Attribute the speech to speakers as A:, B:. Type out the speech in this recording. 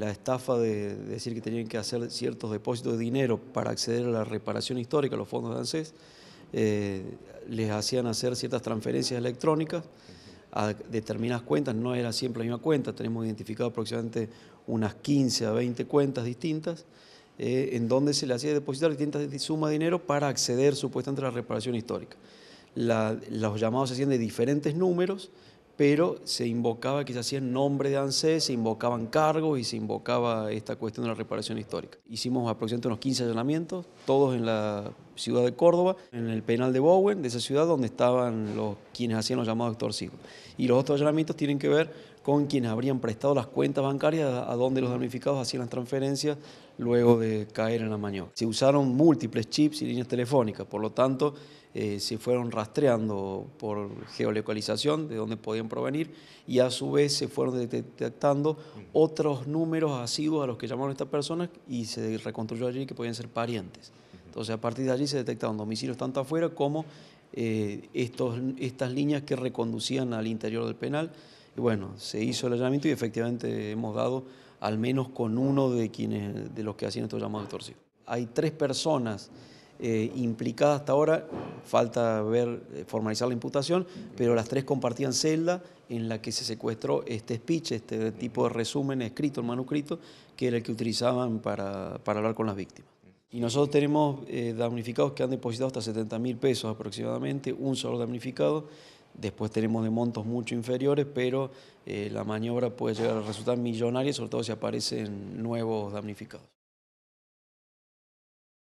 A: la estafa de decir que tenían que hacer ciertos depósitos de dinero para acceder a la reparación histórica, los fondos de ANSES, eh, les hacían hacer ciertas transferencias electrónicas a determinadas cuentas, no era siempre la misma cuenta, tenemos identificado aproximadamente unas 15 a 20 cuentas distintas, eh, en donde se le hacía depositar distintas sumas de dinero para acceder supuestamente a la reparación histórica. los llamados se hacían de diferentes números, pero se invocaba que se hacía en nombre de ANSES, se invocaban cargos y se invocaba esta cuestión de la reparación histórica. Hicimos aproximadamente unos 15 allanamientos, todos en la ciudad de Córdoba, en el penal de Bowen, de esa ciudad donde estaban los, quienes hacían los llamados extorsivos. Y los otros allanamientos tienen que ver con quienes habrían prestado las cuentas bancarias a donde los damnificados hacían las transferencias luego de caer en la maniobra. Se usaron múltiples chips y líneas telefónicas, por lo tanto eh, se fueron rastreando por geolocalización de dónde podían provenir y a su vez se fueron detectando otros números asiduos a los que llamaron estas personas y se reconstruyó allí que podían ser parientes. Entonces, a partir de allí se detectaron domicilios tanto afuera como eh, estos, estas líneas que reconducían al interior del penal. Y bueno, se hizo el allanamiento y efectivamente hemos dado al menos con uno de, quienes, de los que hacían estos llamados extorsivos. Hay tres personas eh, implicadas hasta ahora, falta ver, eh, formalizar la imputación, pero las tres compartían celda en la que se secuestró este speech, este tipo de resumen escrito, el manuscrito, que era el que utilizaban para, para hablar con las víctimas. Y nosotros tenemos eh, damnificados que han depositado hasta 70 mil pesos aproximadamente, un solo damnificado. Después tenemos de montos mucho inferiores, pero eh, la maniobra puede llegar a resultar millonaria, sobre todo si aparecen nuevos damnificados.